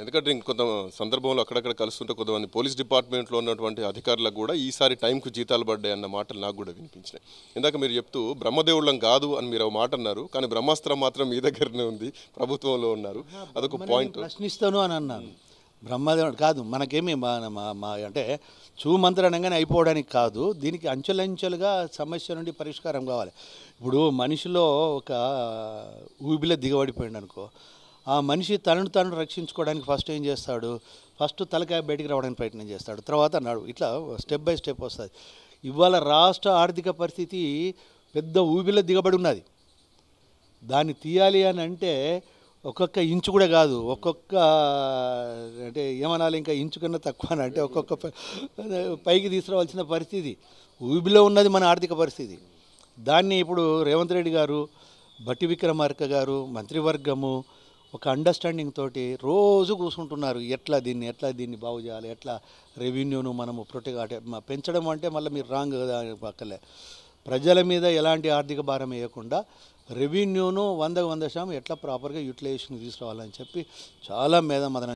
ఎందుకంటే ఇంకొంత సందర్భంలో అక్కడక్కడ కలుస్తుంటే కొంతమంది పోలీస్ డిపార్ట్మెంట్లో ఉన్నటువంటి అధికారులకు కూడా ఈసారి టైంకు జీతాలు పడ్డాయి అన్న మాటలు నాకు కూడా వినిపించినాయి ఇందాక మీరు చెప్తూ బ్రహ్మదేవుళ్ళం కాదు అని మీరు మాట అన్నారు కానీ బ్రహ్మాస్త్రం మాత్రం మీ దగ్గరనే ఉంది ప్రభుత్వంలో ఉన్నారు అదొక పాయింట్ ప్రశ్నిస్తాను అని అన్నాను బ్రహ్మదేవుడు కాదు మనకేమి మా అంటే చూమంత్రణంగానే అయిపోవడానికి కాదు దీనికి అంచెలంచెలుగా సమస్య నుండి పరిష్కారం కావాలి ఇప్పుడు మనిషిలో ఒక ఊబిలో దిగబడిపోయింది అనుకో ఆ మనిషి తనను తను రక్షించుకోవడానికి ఫస్ట్ ఏం చేస్తాడు ఫస్ట్ తలకాయ బయటికి రావడానికి ప్రయత్నం చేస్తాడు తర్వాత నాడు ఇట్లా స్టెప్ బై స్టెప్ వస్తుంది ఇవాళ రాష్ట్ర ఆర్థిక పరిస్థితి పెద్ద ఊబిలో దిగబడి ఉన్నది దాన్ని తీయాలి అని అంటే ఒక్కొక్క ఇంచు కూడా కాదు ఒక్కొక్క అంటే ఏమనాలి ఇంకా ఇంచు కన్నా తక్కువ అని అంటే ఒక్కొక్క పైకి తీసుకురావాల్సిన పరిస్థితి ఊబిలో ఉన్నది మన ఆర్థిక పరిస్థితి దాన్ని ఇప్పుడు రేవంత్ రెడ్డి గారు భట్టి విక్రమార్క గారు మంత్రివర్గము ఒక అండర్స్టాండింగ్ తోటి రోజు కూర్చుంటున్నారు ఎట్లా దీన్ని ఎట్లా దీన్ని బాగు చేయాలి ఎట్లా రెవెన్యూను మనము ప్రొటెక్ట్ పెంచడం అంటే మళ్ళీ మీరు రాంగ్ కదా పక్కలే ప్రజల మీద ఎలాంటి ఆర్థిక భారం వేయకుండా రెవెన్యూను వంద వంద శాతం ఎట్లా ప్రాపర్గా యూటిలైజేషన్ తీసుకురావాలని చెప్పి చాలా మేధమదన